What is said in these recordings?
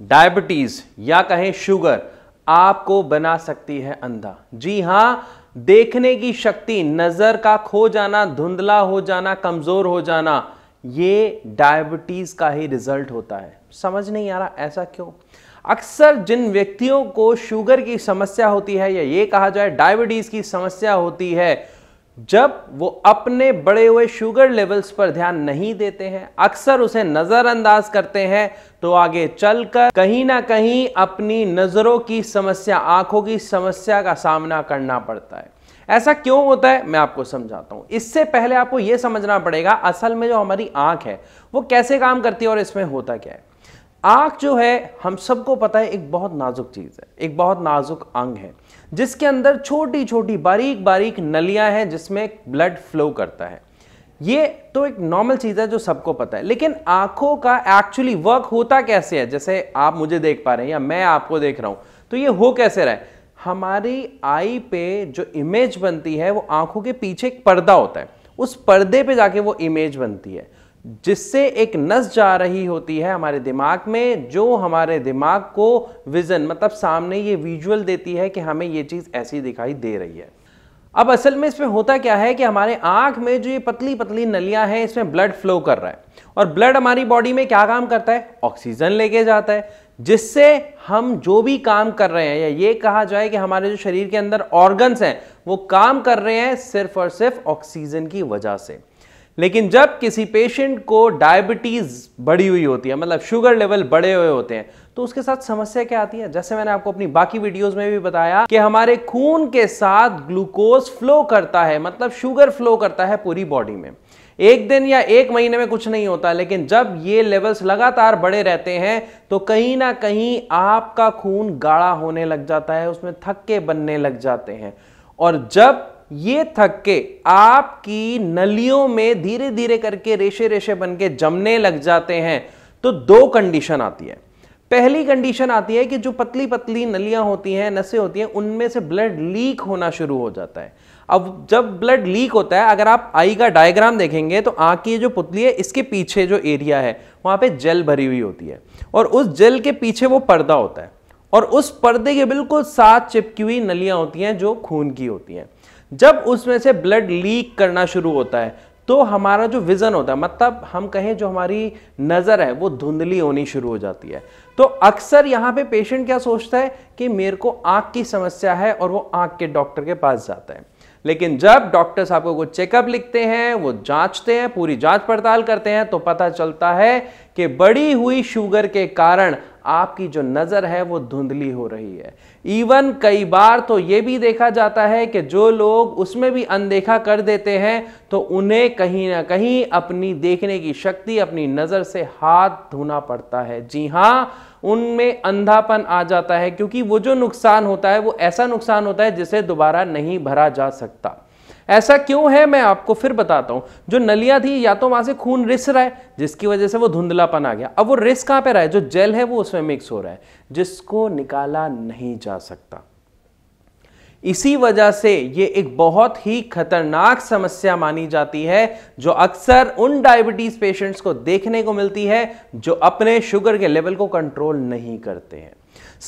diabetes या कहें sugar आपको बना सकती है अंधा जी हां देखने की शक्ति नजर का खो जाना धुंधला हो जाना कमजोर हो जाना ये डायबिटीज का ही रिजल्ट होता है समझ नहीं आ रहा ऐसा क्यों अक्सर जिन व्यक्तियों को शुगर की समस्या होती है या ये कहा जाए डायबिटीज की समस्या होती है जब वो अपने बढ़े हुए शुगर लेवल्स पर ध्यान नहीं देते हैं अक्सर उसे नज़रअंदाज करते हैं तो आगे चलकर कहीं ना कहीं अपनी नज़रों की समस्या आंखों की समस्या का सामना करना पड़ता है ऐसा क्यों होता है मैं आपको समझाता हूं इससे पहले आपको यह समझना पड़ेगा असल में जो हमारी आंख है वो कैसे काम करती है और इसमें होता क्या है आँख जो है हम सबको पता है एक बहुत नाजुक चीज़ है एक बहुत नाजुक अंग है जिसके अंदर छोटी छोटी बारीक बारीक नलियां हैं जिसमें ब्लड फ्लो करता है ये तो एक नॉर्मल चीज़ है जो सबको पता है लेकिन आंखों का एक्चुअली वर्क होता कैसे है जैसे आप मुझे देख पा रहे हैं या मैं आपको देख रहा हूं तो ये हो कैसे रहा है हमारी आई पे जो इमेज बनती है वो आंखों के पीछे एक पर्दा होता है उस पर्दे पे जाके वो इमेज बनती है जिससे एक नस जा रही होती है हमारे दिमाग में जो हमारे दिमाग को विज़न मतलब सामने ये विजुअल देती है कि हमें ये चीज़ ऐसी दिखाई दे रही है अब असल में इसमें होता क्या है कि हमारे आंख में जो ये पतली पतली नलियां हैं इसमें ब्लड फ्लो कर रहा है और ब्लड हमारी बॉडी में क्या काम करता है ऑक्सीजन लेके जाता है जिससे हम जो भी काम कर रहे हैं या ये कहा जाए कि हमारे जो शरीर के अंदर ऑर्गन्स हैं वो काम कर रहे हैं सिर्फ और सिर्फ ऑक्सीजन की वजह से लेकिन जब किसी पेशेंट को डायबिटीज़ बढ़ी हुई होती है मतलब शुगर लेवल बढ़े हुए होते हैं तो उसके साथ समस्या क्या आती है जैसे मैंने आपको अपनी बाकी वीडियोस में भी बताया कि हमारे खून के साथ ग्लूकोज फ्लो करता है मतलब शुगर फ्लो करता है पूरी बॉडी में एक दिन या एक महीने में कुछ नहीं होता लेकिन जब ये लेवल्स लगातार बढ़े रहते हैं तो कहीं ना कहीं आपका खून गाढ़ा होने लग जाता है उसमें थक्के बनने लग जाते हैं और जब ये थक्के आपकी नलियों में धीरे धीरे करके रेशे रेशे बन के जमने लग जाते हैं तो दो कंडीशन आती है पहली कंडीशन आती है कि जो पतली पतली नलियां होती हैं नसें होती हैं उनमें से ब्लड लीक होना शुरू हो जाता है अब जब ब्लड लीक होता है अगर आप आई का डायग्राम देखेंगे तो आँख की जो पुतली है इसके पीछे जो एरिया है वहाँ पे जेल भरी हुई होती है और उस जेल के पीछे वो पर्दा होता है और उस पर्दे के बिल्कुल साथ चिपकी हुई नलियाँ होती हैं जो खून की होती हैं जब उसमें से ब्लड लीक करना शुरू होता है तो हमारा जो विज़न होता है मतलब हम कहें जो हमारी नज़र है वो धुंधली होनी शुरू हो जाती है तो अक्सर यहाँ पे पेशेंट क्या सोचता है कि मेरे को आँख की समस्या है और वो आँख के डॉक्टर के पास जाता है लेकिन जब डॉक्टर साहब को कुछ चेकअप लिखते हैं वो जांचते हैं पूरी जांच पड़ताल करते हैं तो पता चलता है कि बढ़ी हुई शुगर के कारण आपकी जो नज़र है वो धुंधली हो रही है इवन कई बार तो ये भी देखा जाता है कि जो लोग उसमें भी अनदेखा कर देते हैं तो उन्हें कहीं ना कहीं अपनी देखने की शक्ति अपनी नज़र से हाथ धोना पड़ता है जी हाँ उनमें अंधापन आ जाता है क्योंकि वो जो नुकसान होता है वो ऐसा नुकसान होता है जिसे दोबारा नहीं भरा जा सकता ऐसा क्यों है मैं आपको फिर बताता हूं जो नलिया थी या तो वहां से खून रिस रहा है जिसकी वजह से वो धुंधलापन आ गया अब वो रिस कहां पे रहा है जो जेल है वो उसमें मिक्स हो रहा है जिसको निकाला नहीं जा सकता इसी वजह से ये एक बहुत ही खतरनाक समस्या मानी जाती है जो अक्सर उन डायबिटीज पेशेंट्स को देखने को मिलती है जो अपने शुगर के लेवल को कंट्रोल नहीं करते हैं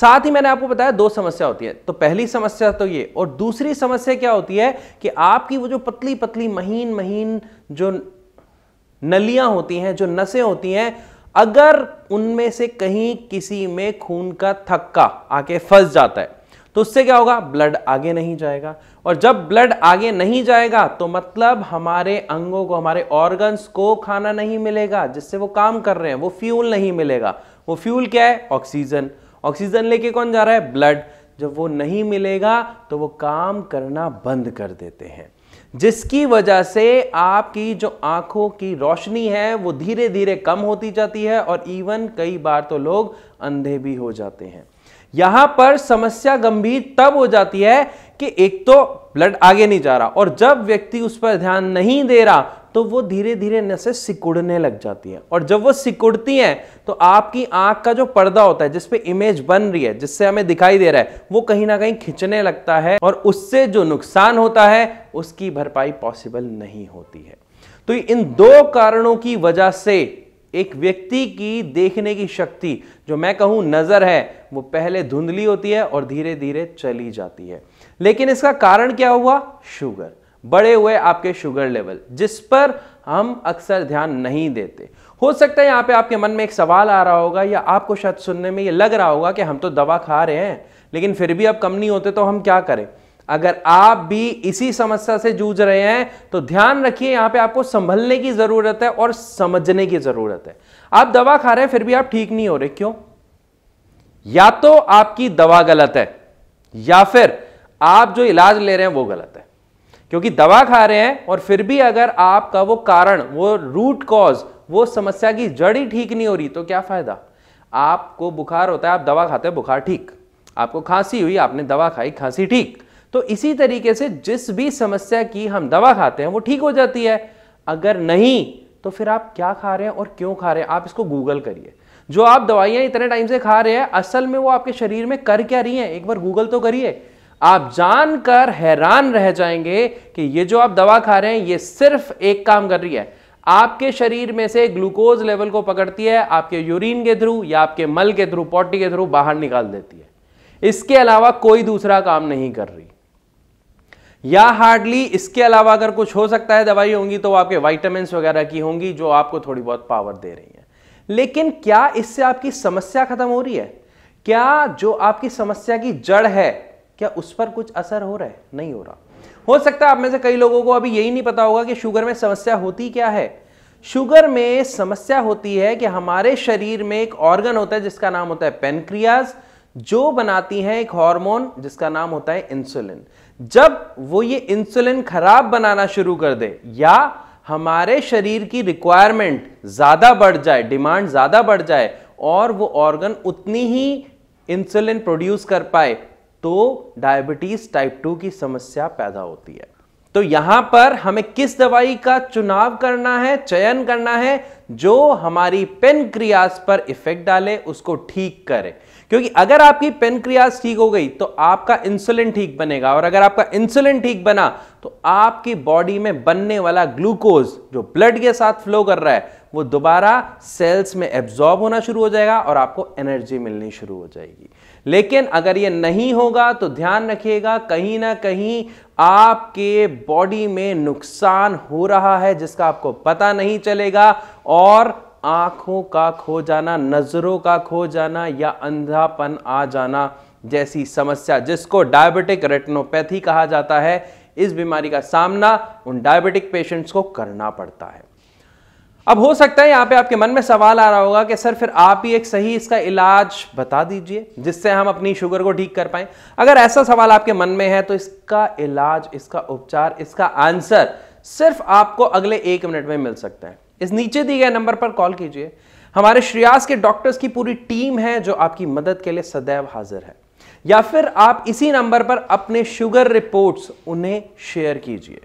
साथ ही मैंने आपको बताया दो समस्या होती है तो पहली समस्या तो ये और दूसरी समस्या क्या होती है कि आपकी वो जो पतली पतली महीन महीन जो नलियां होती हैं जो नसें होती हैं अगर उनमें से कहीं किसी में खून का थक्का आके फंस जाता है तो उससे क्या होगा ब्लड आगे नहीं जाएगा और जब ब्लड आगे नहीं जाएगा तो मतलब हमारे अंगों को हमारे ऑर्गन्स को खाना नहीं मिलेगा जिससे वो काम कर रहे हैं वो फ्यूल नहीं मिलेगा वो फ्यूल क्या है ऑक्सीजन ऑक्सीजन लेके कौन जा रहा है ब्लड जब वो नहीं मिलेगा तो वो काम करना बंद कर देते हैं जिसकी वजह से आपकी जो आंखों की रोशनी है वो धीरे धीरे कम होती जाती है और इवन कई बार तो लोग अंधे भी हो जाते हैं यहां पर समस्या गंभीर तब हो जाती है कि एक तो ब्लड आगे नहीं जा रहा और जब व्यक्ति उस पर ध्यान नहीं दे रहा तो वो धीरे धीरे नशे सिकुड़ने लग जाती है और जब वो सिकुड़ती हैं तो आपकी आंख का जो पर्दा होता है जिसपे इमेज बन रही है जिससे हमें दिखाई दे रहा है वो कहीं ना कहीं खिंचने लगता है और उससे जो नुकसान होता है उसकी भरपाई पॉसिबल नहीं होती है तो इन दो कारणों की वजह से एक व्यक्ति की देखने की शक्ति जो मैं कहूं नजर है वो पहले धुंधली होती है और धीरे धीरे चली जाती है लेकिन इसका कारण क्या हुआ शुगर बढ़े हुए आपके शुगर लेवल जिस पर हम अक्सर ध्यान नहीं देते हो सकता है यहाँ पे आपके मन में एक सवाल आ रहा होगा या आपको शायद सुनने में ये लग रहा होगा कि हम तो दवा खा रहे हैं लेकिन फिर भी अब कम नहीं होते तो हम क्या करें अगर आप भी इसी समस्या से जूझ रहे हैं तो ध्यान रखिए यहाँ पे आपको संभलने की ज़रूरत है और समझने की ज़रूरत है आप दवा खा रहे हैं फिर भी आप ठीक नहीं हो रहे क्यों या तो आपकी दवा गलत है या फिर आप जो इलाज ले रहे हैं वो गलत है क्योंकि दवा खा रहे हैं और फिर भी अगर आपका वो कारण वो रूट कॉज वो समस्या की जड़ ही ठीक नहीं हो रही तो क्या फायदा आपको बुखार होता है आप दवा खाते हैं बुखार ठीक आपको खांसी हुई आपने दवा खाई खांसी ठीक तो इसी तरीके से जिस भी समस्या की हम दवा खाते हैं वो ठीक हो जाती है अगर नहीं तो फिर आप क्या खा रहे हैं और क्यों खा रहे हैं आप इसको गूगल करिए जो आप दवाइयां इतने टाइम से खा रहे हैं असल में वो आपके शरीर में कर क्या रही हैं एक बार गूगल तो करिए आप जानकर हैरान रह जाएंगे कि ये जो आप दवा खा रहे हैं ये सिर्फ एक काम कर रही है आपके शरीर में से ग्लूकोज लेवल को पकड़ती है आपके यूरिन के थ्रू या आपके मल के थ्रू पॉटी के थ्रू बाहर निकाल देती है इसके अलावा कोई दूसरा काम नहीं कर रही या हार्डली इसके अलावा अगर कुछ हो सकता है दवाई होंगी तो आपके वाइटामिन वगैरह की होंगी जो आपको थोड़ी बहुत पावर दे रही है लेकिन क्या इससे आपकी समस्या खत्म हो रही है क्या जो आपकी समस्या की जड़ है क्या उस पर कुछ असर हो रहा है नहीं हो रहा हो सकता है आप में से कई लोगों को अभी यही नहीं पता होगा कि शुगर में समस्या होती क्या है शुगर में समस्या होती है कि हमारे शरीर में एक ऑर्गन होता है जिसका नाम होता है पेनक्रियाज जो बनाती है एक हार्मोन जिसका नाम होता है इंसुलिन जब वो ये इंसुलिन खराब बनाना शुरू कर दे या हमारे शरीर की रिक्वायरमेंट ज़्यादा बढ़ जाए डिमांड ज़्यादा बढ़ जाए और वो ऑर्गन उतनी ही इंसुलिन प्रोड्यूस कर पाए तो डायबिटीज टाइप टू की समस्या पैदा होती है तो यहां पर हमें किस दवाई का चुनाव करना है चयन करना है जो हमारी पेन क्रियास पर इफेक्ट डाले उसको ठीक करे क्योंकि अगर आपकी पेन क्रियास ठीक हो गई तो आपका इंसुलिन ठीक बनेगा और अगर आपका इंसुलिन ठीक बना तो आपकी बॉडी में बनने वाला ग्लूकोज जो ब्लड के साथ फ्लो कर रहा है वो दोबारा सेल्स में एब्जॉर्ब होना शुरू हो जाएगा और आपको एनर्जी मिलनी शुरू हो जाएगी लेकिन अगर ये नहीं होगा तो ध्यान रखिएगा कहीं ना कहीं आपके बॉडी में नुकसान हो रहा है जिसका आपको पता नहीं चलेगा और आंखों का खो जाना नज़रों का खो जाना या अंधापन आ जाना जैसी समस्या जिसको डायबिटिक रेटिनोपैथी कहा जाता है इस बीमारी का सामना उन डायबिटिक पेशेंट्स को करना पड़ता है अब हो सकता है यहाँ पे आपके मन में सवाल आ रहा होगा कि सर फिर आप ही एक सही इसका इलाज बता दीजिए जिससे हम अपनी शुगर को ठीक कर पाए अगर ऐसा सवाल आपके मन में है तो इसका इलाज इसका उपचार इसका आंसर सिर्फ आपको अगले एक मिनट में मिल सकता है इस नीचे दिए गए नंबर पर कॉल कीजिए हमारे श्रेयास के डॉक्टर्स की पूरी टीम है जो आपकी मदद के लिए सदैव हाजिर है या फिर आप इसी नंबर पर अपने शुगर रिपोर्ट्स उन्हें शेयर कीजिए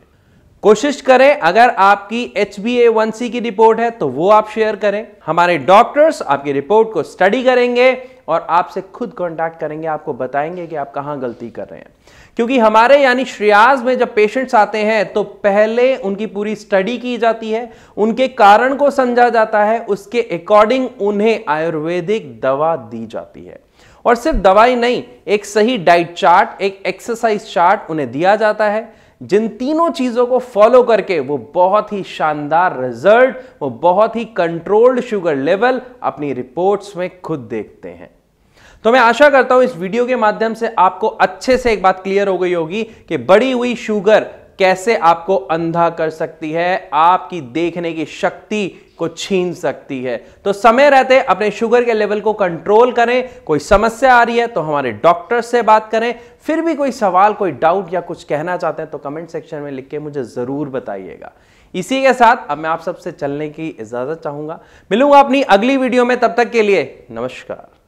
कोशिश करें अगर आपकी एच बी की रिपोर्ट है तो वो आप शेयर करें हमारे डॉक्टर्स आपकी रिपोर्ट को स्टडी करेंगे और आपसे खुद कांटेक्ट करेंगे आपको बताएंगे कि आप कहाँ गलती कर रहे हैं क्योंकि हमारे यानी श्रेयाज में जब पेशेंट्स आते हैं तो पहले उनकी पूरी स्टडी की जाती है उनके कारण को समझा जाता है उसके अकॉर्डिंग उन्हें आयुर्वेदिक दवा दी जाती है और सिर्फ दवाई नहीं एक सही डाइट चार्ट एक एक्सरसाइज चार्ट उन्हें दिया जाता है जिन तीनों चीजों को फॉलो करके वो बहुत ही शानदार रिजल्ट वो बहुत ही कंट्रोल्ड शुगर लेवल अपनी रिपोर्ट्स में खुद देखते हैं तो मैं आशा करता हूं इस वीडियो के माध्यम से आपको अच्छे से एक बात क्लियर हो गई होगी कि बढ़ी हुई शुगर कैसे आपको अंधा कर सकती है आपकी देखने की शक्ति को छीन सकती है तो समय रहते अपने शुगर के लेवल को कंट्रोल करें कोई समस्या आ रही है तो हमारे डॉक्टर से बात करें फिर भी कोई सवाल कोई डाउट या कुछ कहना चाहते हैं तो कमेंट सेक्शन में लिख के मुझे ज़रूर बताइएगा इसी के साथ अब मैं आप सबसे चलने की इजाज़त चाहूंगा मिलूंगा अपनी अगली वीडियो में तब तक के लिए नमस्कार